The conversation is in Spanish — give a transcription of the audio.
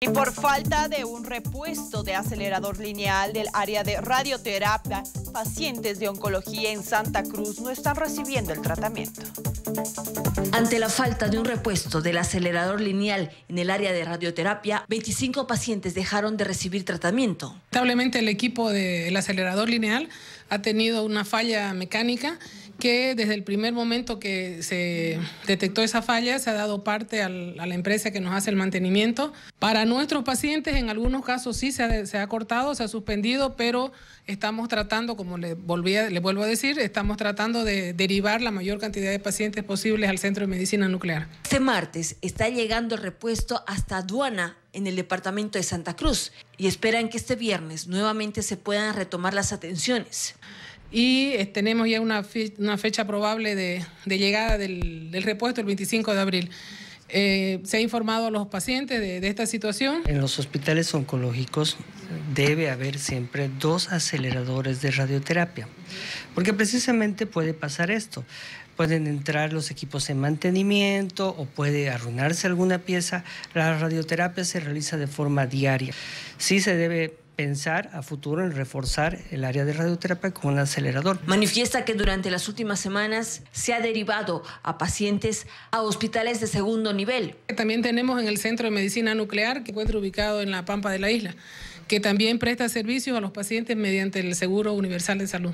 Y por falta de un repuesto de acelerador lineal del área de radioterapia, pacientes de oncología en Santa Cruz no están recibiendo el tratamiento. Ante la falta de un repuesto del acelerador lineal en el área de radioterapia, 25 pacientes dejaron de recibir tratamiento. Lamentablemente el equipo del acelerador lineal ha tenido una falla mecánica que desde el primer momento que se detectó esa falla se ha dado parte a la empresa que nos hace el mantenimiento. Para nuestros pacientes en algunos casos sí se ha, cortado, se ha suspendido, pero estamos tratando, como le, le vuelvo a decir, estamos tratando de derivar la mayor cantidad de pacientes posibles al Centro de Medicina Nuclear. Este martes está llegando repuesto hasta aduana en el departamento de Santa Cruz y esperan que este viernes nuevamente se puedan retomar las atenciones y eh, tenemos ya una, fecha probable de, llegada del, repuesto el 25 de abril. Eh, se ha informado a los pacientes de, de, esta situación. En los hospitales oncológicos debe haber siempre dos aceleradores de radioterapia, porque precisamente puede pasar esto. Pueden entrar los equipos en mantenimiento o puede arruinarse alguna pieza. La radioterapia se realiza de forma diaria. Sí se debe pensar a futuro en reforzar el área de radioterapia con un acelerador. Manifiesta que durante las últimas semanas se ha derivado a pacientes a hospitales de segundo nivel. También tenemos en el Centro de Medicina Nuclear, que encuentra ubicado en la Pampa de la isla, que también presta servicios a los pacientes mediante el Seguro Universal de Salud.